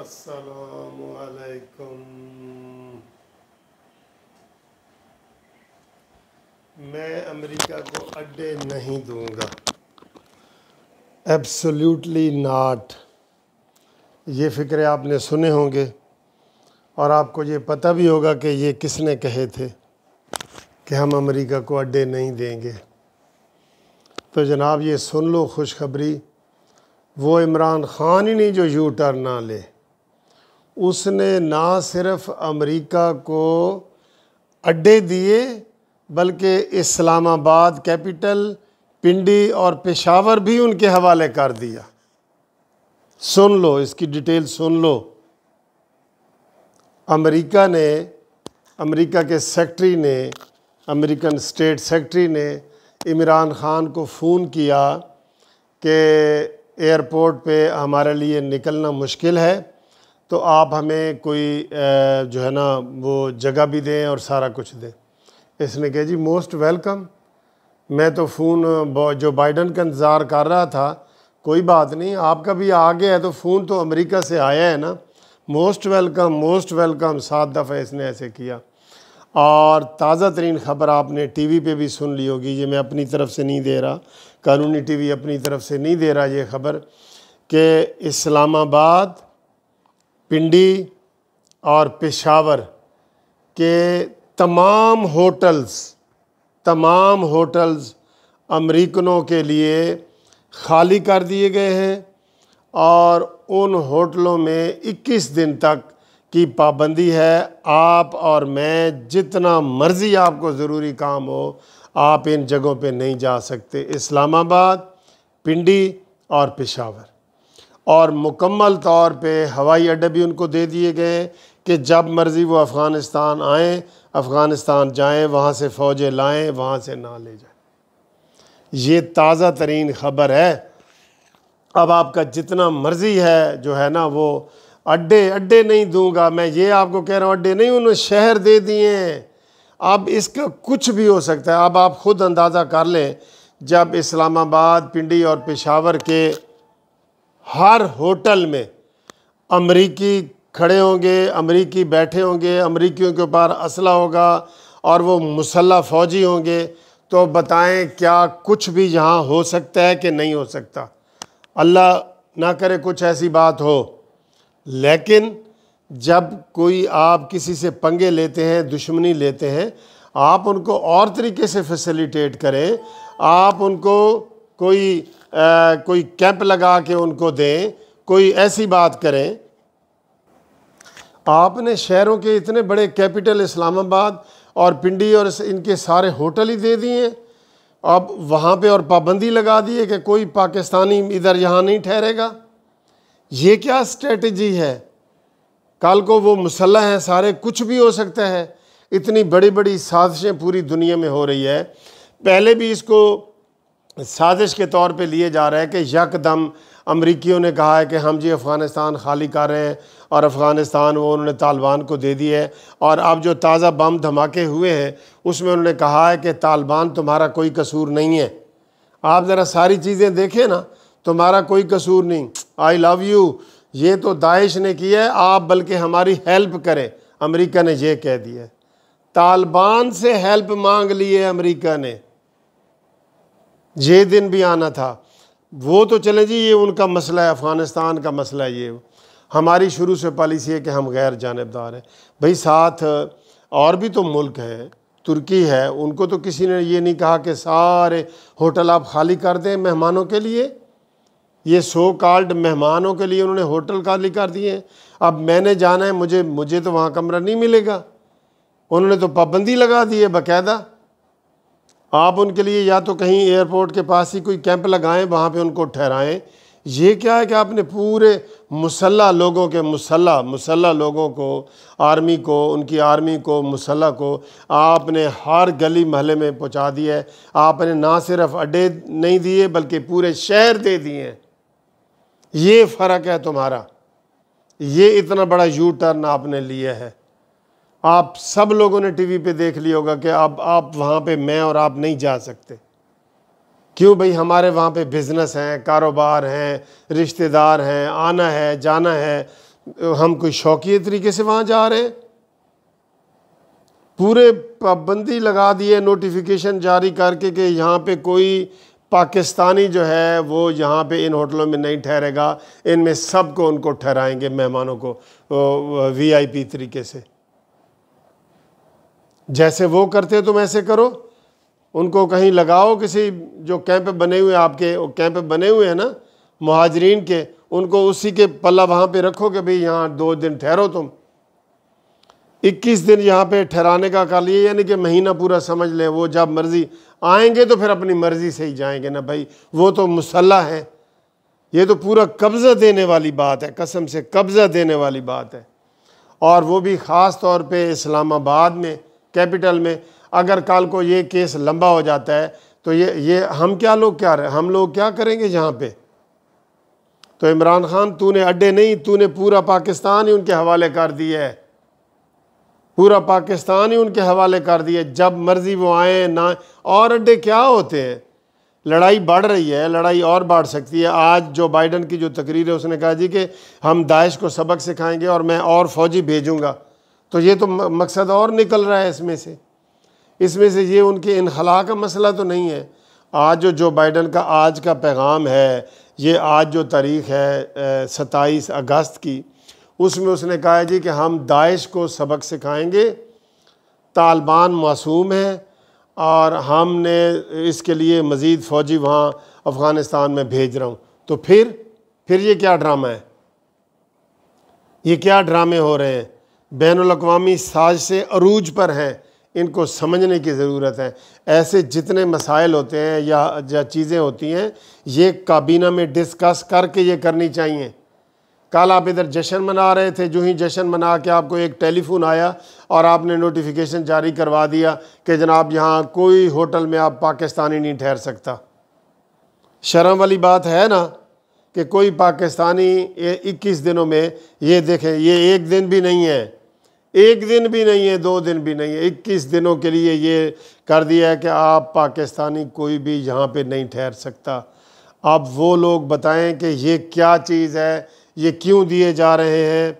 असलकुम मैं अमेरिका को अड्डे नहीं दूंगा एब्सोल्युटली नाट ये फ़िक्रे आपने सुने होंगे और आपको ये पता भी होगा कि ये किसने कहे थे कि हम अमेरिका को अड्डे नहीं देंगे तो जनाब ये सुन लो खुशखबरी वो इमरान ख़ान ही नहीं जो यू टर्न ना ले उसने ना सिर्फ अमेरिका को अड्डे दिए बल्कि इस्लामाबाद कैपिटल पिंडी और पेशावर भी उनके हवाले कर दिया सुन लो इसकी डिटेल सुन लो अमेरिका ने अमेरिका के सेक्रेटरी ने अमेरिकन स्टेट सेक्रेटरी ने इमरान ख़ान को फ़ोन किया कि एयरपोर्ट पे हमारे लिए निकलना मुश्किल है तो आप हमें कोई जो है ना वो जगह भी दें और सारा कुछ दें इसने कहा जी मोस्ट वेलकम मैं तो फ़ोन जो बाइडन का इंतज़ार कर रहा था कोई बात नहीं आपका भी आ गया है तो फ़ोन तो अमेरिका से आया है ना मोस्ट वेलकम मोस्ट वेलकम सात दफ़े इसने ऐसे किया और ताज़ा तरीन ख़बर आपने टी वी पर भी सुन ली होगी ये मैं अपनी तरफ से नहीं दे रहा कानूनी टी वी अपनी तरफ से नहीं दे रहा ये ख़बर कि इस्लामाबाद पिंडी और पेशावर के तमाम होटल्स तमाम होटल्स अमरीकनों के लिए खाली कर दिए गए हैं और उन होटलों में 21 दिन तक की पाबंदी है आप और मैं जितना मर्ज़ी आपको ज़रूरी काम हो आप इन जगहों पे नहीं जा सकते इस्लामाबाद पिंडी और पेशावर और मुकम्मल तौर पे हवाई अड्डे भी उनको दे दिए गए कि जब मर्ज़ी वो अफ़गानिस्तान आएँ अफ़गानिस्तान जाएँ वहाँ से फ़ौजें लाएँ वहाँ से ना ले जाएँ ये ताज़ा तरीन ख़बर है अब आपका जितना मर्ज़ी है जो है ना वो अड्डे अड्डे नहीं दूंगा मैं ये आपको कह रहा हूँ अड्डे नहीं उन्होंने शहर दे दिए अब इसका कुछ भी हो सकता है अब आप ख़ुद अंदाज़ा कर लें जब इस्लामाबाद पिंडी और पेशावर के हर होटल में अमरीकी खड़े होंगे अमरीकी बैठे होंगे अमरीकियों के ऊपर असला होगा और वो मुसल्ह फ़ौजी होंगे तो बताएं क्या कुछ भी यहाँ हो सकता है कि नहीं हो सकता अल्लाह ना करे कुछ ऐसी बात हो लेकिन जब कोई आप किसी से पंगे लेते हैं दुश्मनी लेते हैं आप उनको और तरीके से फैसिलिटेट करें आप उनको कोई कोई कैंप लगा के उनको दें कोई ऐसी बात करें आपने शहरों के इतने बड़े कैपिटल इस्लामाबाद और पिंडी और इनके सारे होटल ही दे दिए अब वहाँ पे और पाबंदी लगा दी है कि कोई पाकिस्तानी इधर यहाँ नहीं ठहरेगा ये क्या स्ट्रेटजी है कल को वो मुसल्ह हैं सारे कुछ भी हो सकता है इतनी बड़ी बड़ी साजिशें पूरी दुनिया में हो रही है पहले भी इसको साजिश के तौर पे लिए जा रहा है कि यकदम अमरीकियों ने कहा है कि हम जी अफ़गानिस्तान खाली कर रहे हैं और अफ़गानिस्तान वो उन्होंने तालिबान को दे दिया है और अब जो ताज़ा बम धमाके हुए हैं उसमें उन्होंने कहा है कि तालिबान तुम्हारा कोई कसूर नहीं है आप ज़रा सारी चीज़ें देखें ना तुम्हारा कोई कसूर नहीं आई लव यू ये तो दाइश ने किया है आप बल्कि हमारी हेल्प करें अमरीका ने यह कह दिया तालिबान से हेल्प मांग ली है अमरीका ने ये दिन भी आना था वो तो चले जी ये उनका मसला है अफ़गानिस्तान का मसला है ये हमारी शुरू से पॉलिसी है कि हम गैर जानबदार हैं भाई साथ और भी तो मुल्क हैं तुर्की है उनको तो किसी ने ये नहीं कहा कि सारे होटल आप खाली कर दें मेहमानों के लिए ये सो कार्ड मेहमानों के लिए उन्होंने होटल खाली कर दिए हैं अब मैंने जाना है मुझे मुझे तो वहाँ कमरा नहीं मिलेगा उन्होंने तो पाबंदी लगा दी है बाकायदा आप उनके लिए या तो कहीं एयरपोर्ट के पास ही कोई कैंप लगाएं वहाँ पे उनको ठहराएं ये क्या है कि आपने पूरे मुसल्ह लोगों के मुसल्ह मुसल्ह लोगों को आर्मी को उनकी आर्मी को मुसल्ह को आपने हर गली महल में पहुँचा दिया है आपने ना सिर्फ अड्डे नहीं दिए बल्कि पूरे शहर दे दिए हैं ये फ़र्क है तुम्हारा ये इतना बड़ा यू टर्न आपने लिया है आप सब लोगों ने टीवी पे देख लिया होगा कि अब आप वहाँ पे मैं और आप नहीं जा सकते क्यों भाई हमारे वहाँ पे बिज़नेस हैं कारोबार हैं रिश्तेदार हैं आना है जाना है हम कोई शौकीय तरीके से वहाँ जा रहे हैं पूरे पाबंदी लगा दी है नोटिफिकेशन जारी करके कि यहाँ पे कोई पाकिस्तानी जो है वो यहाँ पे इन होटलों में नहीं ठहरेगा इनमें सबको उनको ठहराएंगे मेहमानों को वीआईपी तरीके से जैसे वो करते हो तुम ऐसे करो उनको कहीं लगाओ किसी जो कैंप बने हुए आपके कैंप बने हुए हैं ना महाजरीन के उनको उसी के पल्ला वहाँ पे रखो कि भाई यहाँ दो दिन ठहरो तुम 21 दिन यहाँ पे ठहराने का काल ये यानी कि महीना पूरा समझ लें वो जब मर्ज़ी आएंगे तो फिर अपनी मर्ज़ी से ही जाएंगे ना भाई वो तो मुसल्ला है ये तो पूरा कब्ज़ा देने वाली बात है कसम से कब्ज़ा देने वाली बात है और वो भी ख़ास तौर पर इस्लामाबाद में कैपिटल में अगर कल को ये केस लंबा हो जाता है तो ये ये हम क्या लोग क्या रहे हम लोग क्या करेंगे यहाँ पे तो इमरान खान तूने अड्डे नहीं तूने पूरा पाकिस्तान ही उनके हवाले कर दिया है पूरा पाकिस्तान ही उनके हवाले कर दिया जब मर्जी वो आए ना और अड्डे क्या होते हैं लड़ाई बढ़ रही है लड़ाई और बढ़ सकती है आज जो बाइडन की जो तकरीर है उसने कहा जी कि हम दाइश को सबक सिखाएंगे और मैं और फौजी भेजूँगा तो ये तो मकसद और निकल रहा है इसमें से इसमें से ये उनके इनखला का मसला तो नहीं है आज जो जो बाइडन का आज का पैगाम है ये आज जो तारीख है सत्ताईस अगस्त की उसमें उसने कहा है जी कि हम दाइश को सबक सिखाएंगे तालिबान मासूम है और हमने इसके लिए मज़ीद फ़ौजी वहाँ अफ़गानिस्तान में भेज रहा हूँ तो फिर फिर ये क्या ड्रामा है ये क्या ड्रामे हो रहे हैं बैन अवी साज से अरूज पर हैं इनको समझने की ज़रूरत है ऐसे जितने मसाइल होते हैं या या चीज़ें होती हैं ये काबीना में डिस्कस करके ये करनी चाहिए कल आप इधर जश्न मना रहे थे जो ही जश्न मना के आपको एक टेलीफोन आया और आपने नोटिफिकेशन जारी करवा दिया कि जनाब यहाँ कोई होटल में आप पाकिस्तानी नहीं ठहर सकता शर्म वाली बात है ना कि कोई पाकिस्तानी 21 दिनों में ये देखें ये एक दिन भी नहीं है एक दिन भी नहीं है दो दिन भी नहीं है इक्कीस दिनों के लिए ये कर दिया है कि आप पाकिस्तानी कोई भी यहाँ पे नहीं ठहर सकता अब वो लोग बताएं कि ये क्या चीज़ है ये क्यों दिए जा रहे हैं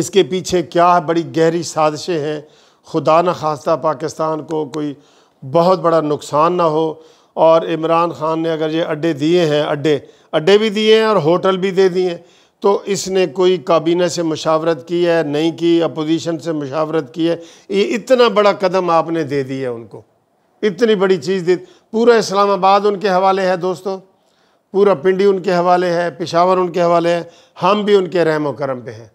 इसके पीछे क्या बड़ी गहरी साजिशें हैं खुदा न खास्ता पाकिस्तान को कोई बहुत बड़ा नुकसान ना हो और इमरान ख़ान ने अगर ये अड्डे दिए हैं अड्डे अड्डे भी दिए हैं और होटल भी दे दिए हैं तो इसने कोई काबीना से मशावरत की है नहीं की अपोजिशन से मशावरत की है ये इतना बड़ा कदम आपने दे दिया उनको इतनी बड़ी चीज़ दी पूरा इस्लामाबाद उनके हवाले है दोस्तों पूरा पिंडी उनके हवाले है पेशावर उनके हवाले है हम भी उनके रहम करम पे हैं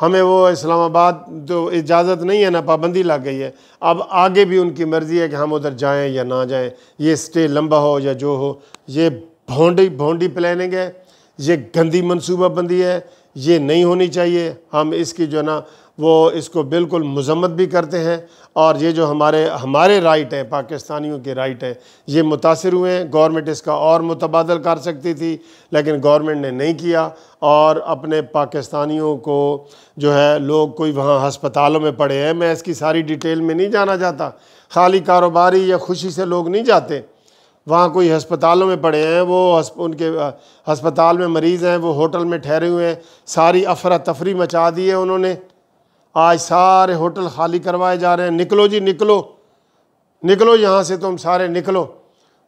हमें वो इस्लामाबाद तो इजाज़त नहीं है ना पाबंदी लग गई है अब आगे भी उनकी मर्ज़ी है कि हम उधर जाएं या ना जाएं ये स्टे लंबा हो या जो हो ये भोंडी भोंडी प्लानिंग है ये गंदी मनसूबाबंदी है ये नहीं होनी चाहिए हम इसकी जो ना वो इसको बिल्कुल मजम्मत भी करते हैं और ये जो हमारे हमारे राइट हैं पाकिस्तानियों के राइट हैं ये मुतासर हुए हैं गवर्नमेंट इसका और मुतबादल कर सकती थी लेकिन गवर्नमेंट ने नहीं किया और अपने पाकिस्तानियों को जो है लोग कोई वहाँ हस्पतालों में पड़े हैं मैं इसकी सारी डिटेल में नहीं जाना चाहता खाली कारोबारी या खुशी से लोग नहीं जाते वहाँ कोई अस्पतालों में पड़े हैं वो हस्प उनके अस्पताल में मरीज़ हैं वो होटल में ठहरे हुए हैं सारी अफरा तफरी मचा दी है उन्होंने आज सारे होटल खाली करवाए जा रहे हैं निकलो जी निकलो निकलो यहाँ से तुम सारे निकलो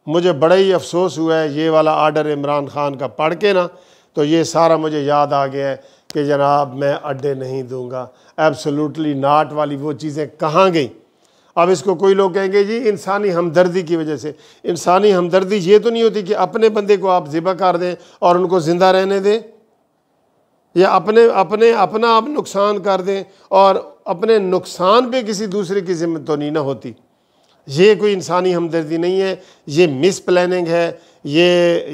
मुझे बड़ा ही अफसोस हुआ है ये वाला आर्डर इमरान खान का पढ़ के ना तो ये सारा मुझे याद आ गया है कि जनाब मैं अड्डे नहीं दूंगा एब्सोल्युटली नाट वाली वो चीज़ें कहाँ गई अब इसको कोई लोग कहेंगे जी इंसानी हमदर्दी की वजह से इंसानी हमदर्दी ये तो नहीं होती कि अपने बंदे को आप ज़िबा कर दें और उनको ज़िंदा रहने दें या अपने अपने अपना आप नुकसान कर दें और अपने नुकसान पे किसी दूसरे की जिम्मत तो नहीं ना होती ये कोई इंसानी हमदर्दी नहीं है ये मिस प्लानिंग है ये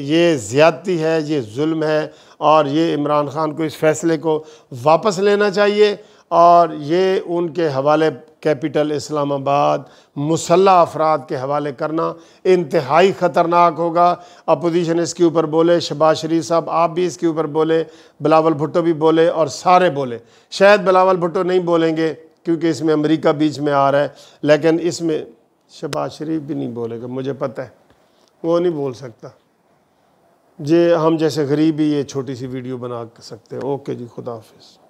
ये ज़्यादती है ये जुल्म है और ये इमरान ख़ान को इस फैसले को वापस लेना चाहिए और ये उनके हवाले कैपिटल इस्लामाबाद मुसल्ह अफराद के हवाले करना इंतहाई ख़तरनाक होगा अपोजिशन इसके ऊपर बोले शबाज शरीफ साहब आप भी इसके ऊपर बोले बिलावल भुट्टो भी बोले और सारे बोले शायद बिलावल भुट्टो नहीं बोलेंगे क्योंकि इसमें अमेरिका बीच में आ रहा है लेकिन इसमें शबाज शरीफ भी नहीं बोलेगा मुझे पता है वो नहीं बोल सकता जे हम जैसे गरीब ही ये छोटी सी वीडियो बना सकते हैं ओके जी खुदाफिज